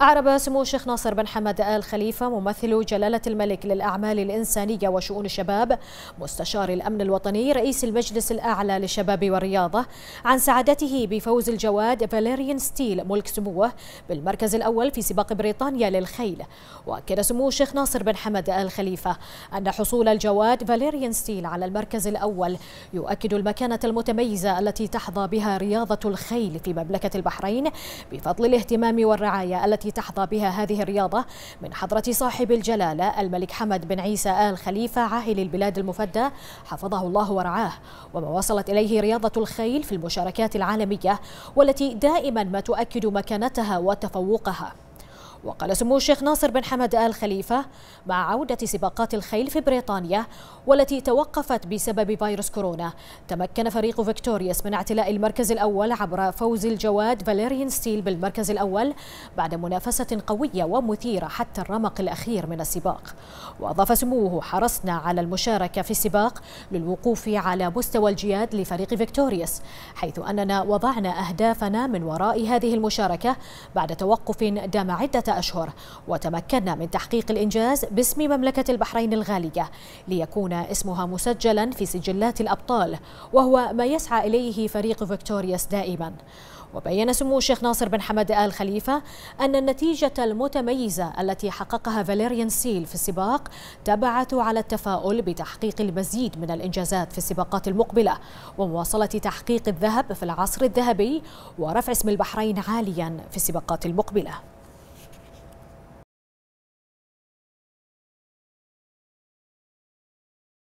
أعرب سمو الشيخ ناصر بن حمد آل خليفة ممثل جلالة الملك للأعمال الإنسانية وشؤون الشباب مستشار الأمن الوطني رئيس المجلس الأعلى للشباب والرياضة عن سعادته بفوز الجواد فاليريان ستيل ملك سموه بالمركز الأول في سباق بريطانيا للخيل وأكد سمو الشيخ ناصر بن حمد آل خليفة أن حصول الجواد فاليريان ستيل على المركز الأول يؤكد المكانة المتميزة التي تحظى بها رياضة الخيل في مملكة البحرين بفضل الاهتمام والرعاية التي تحظى بها هذه الرياضة من حضرة صاحب الجلالة الملك حمد بن عيسى آل خليفة عاهل البلاد المفدى حفظه الله ورعاه وما وصلت إليه رياضة الخيل في المشاركات العالمية والتي دائما ما تؤكد مكانتها وتفوقها وقال سمو الشيخ ناصر بن حمد آل خليفة مع عودة سباقات الخيل في بريطانيا والتي توقفت بسبب فيروس كورونا تمكن فريق فيكتوريوس من اعتلاء المركز الأول عبر فوز الجواد فاليريان ستيل بالمركز الأول بعد منافسة قوية ومثيرة حتى الرمق الأخير من السباق وأضاف سموه حرصنا على المشاركة في السباق للوقوف على مستوى الجياد لفريق فيكتوريوس حيث أننا وضعنا أهدافنا من وراء هذه المشاركة بعد توقف دام عدة أشهر وتمكنا من تحقيق الإنجاز باسم مملكة البحرين الغالية ليكون اسمها مسجلا في سجلات الأبطال وهو ما يسعى إليه فريق فيكتورياس دائما وبين سمو الشيخ ناصر بن حمد آل خليفة أن النتيجة المتميزة التي حققها فاليريان سيل في السباق تبعث على التفاؤل بتحقيق المزيد من الإنجازات في السباقات المقبلة ومواصلة تحقيق الذهب في العصر الذهبي ورفع اسم البحرين عاليا في السباقات المقبله